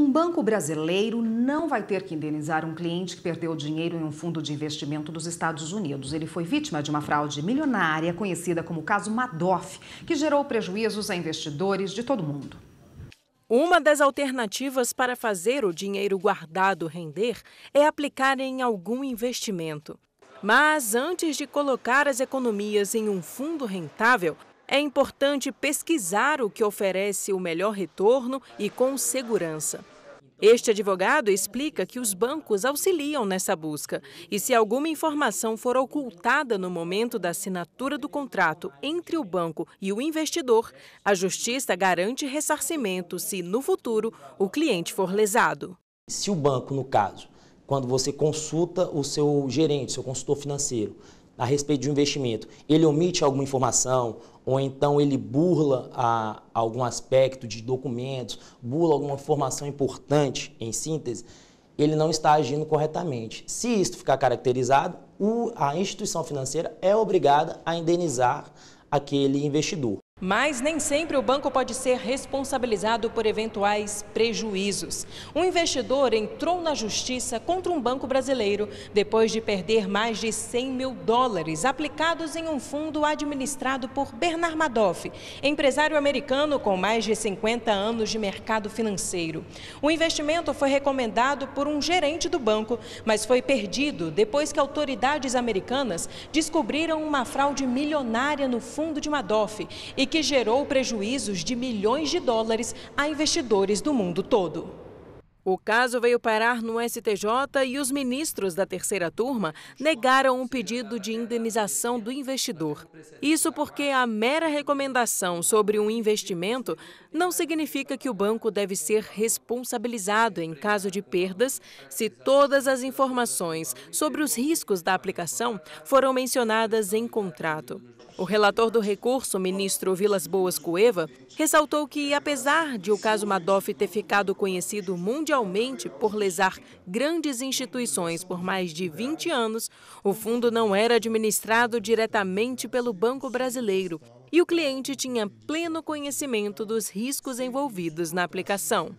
Um banco brasileiro não vai ter que indenizar um cliente que perdeu dinheiro em um fundo de investimento dos Estados Unidos. Ele foi vítima de uma fraude milionária conhecida como o caso Madoff, que gerou prejuízos a investidores de todo mundo. Uma das alternativas para fazer o dinheiro guardado render é aplicar em algum investimento. Mas antes de colocar as economias em um fundo rentável, é importante pesquisar o que oferece o melhor retorno e com segurança. Este advogado explica que os bancos auxiliam nessa busca e se alguma informação for ocultada no momento da assinatura do contrato entre o banco e o investidor, a justiça garante ressarcimento se, no futuro, o cliente for lesado. Se o banco, no caso, quando você consulta o seu gerente, seu consultor financeiro, a respeito de um investimento, ele omite alguma informação ou então ele burla a, ah, algum aspecto de documentos, burla alguma informação importante, em síntese, ele não está agindo corretamente. Se isso ficar caracterizado, o, a instituição financeira é obrigada a indenizar aquele investidor. Mas nem sempre o banco pode ser responsabilizado por eventuais prejuízos. Um investidor entrou na justiça contra um banco brasileiro depois de perder mais de 100 mil dólares aplicados em um fundo administrado por Bernard Madoff, empresário americano com mais de 50 anos de mercado financeiro. O investimento foi recomendado por um gerente do banco, mas foi perdido depois que autoridades americanas descobriram uma fraude milionária no fundo de Madoff e e que gerou prejuízos de milhões de dólares a investidores do mundo todo. O caso veio parar no STJ e os ministros da terceira turma negaram um pedido de indenização do investidor. Isso porque a mera recomendação sobre um investimento não significa que o banco deve ser responsabilizado em caso de perdas se todas as informações sobre os riscos da aplicação foram mencionadas em contrato. O relator do recurso, ministro Vilas Boas Cueva, ressaltou que, apesar de o caso Madoff ter ficado conhecido mundialmente, moralmente por lesar grandes instituições por mais de 20 anos, o fundo não era administrado diretamente pelo Banco Brasileiro e o cliente tinha pleno conhecimento dos riscos envolvidos na aplicação.